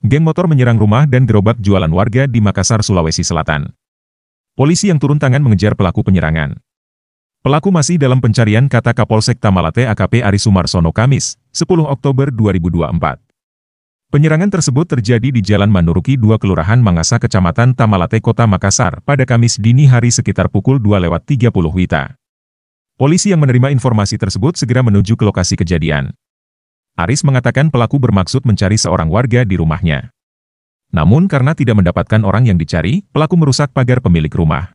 Geng motor menyerang rumah dan gerobak jualan warga di Makassar, Sulawesi Selatan. Polisi yang turun tangan mengejar pelaku penyerangan. Pelaku masih dalam pencarian kata Kapolsek Tamalate AKP Ari Sumarsono Kamis, 10 Oktober 2024. Penyerangan tersebut terjadi di Jalan Manuruki 2 Kelurahan Mangasa Kecamatan Tamalate Kota Makassar pada Kamis dini hari sekitar pukul 2.30 Wita. Polisi yang menerima informasi tersebut segera menuju ke lokasi kejadian. Aris mengatakan pelaku bermaksud mencari seorang warga di rumahnya. Namun karena tidak mendapatkan orang yang dicari, pelaku merusak pagar pemilik rumah.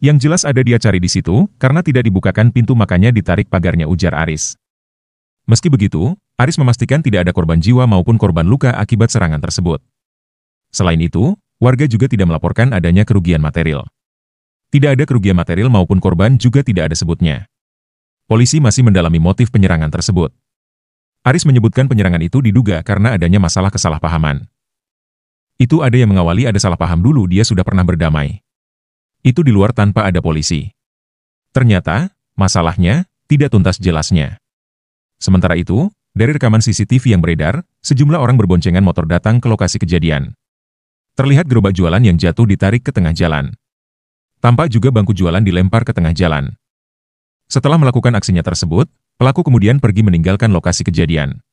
Yang jelas ada dia cari di situ, karena tidak dibukakan pintu makanya ditarik pagarnya ujar Aris. Meski begitu, Aris memastikan tidak ada korban jiwa maupun korban luka akibat serangan tersebut. Selain itu, warga juga tidak melaporkan adanya kerugian material. Tidak ada kerugian material maupun korban juga tidak ada sebutnya. Polisi masih mendalami motif penyerangan tersebut. Aris menyebutkan penyerangan itu diduga karena adanya masalah kesalahpahaman. Itu ada yang mengawali ada salah paham dulu dia sudah pernah berdamai. Itu di luar tanpa ada polisi. Ternyata, masalahnya tidak tuntas jelasnya. Sementara itu, dari rekaman CCTV yang beredar, sejumlah orang berboncengan motor datang ke lokasi kejadian. Terlihat gerobak jualan yang jatuh ditarik ke tengah jalan. Tampak juga bangku jualan dilempar ke tengah jalan. Setelah melakukan aksinya tersebut, Pelaku kemudian pergi meninggalkan lokasi kejadian.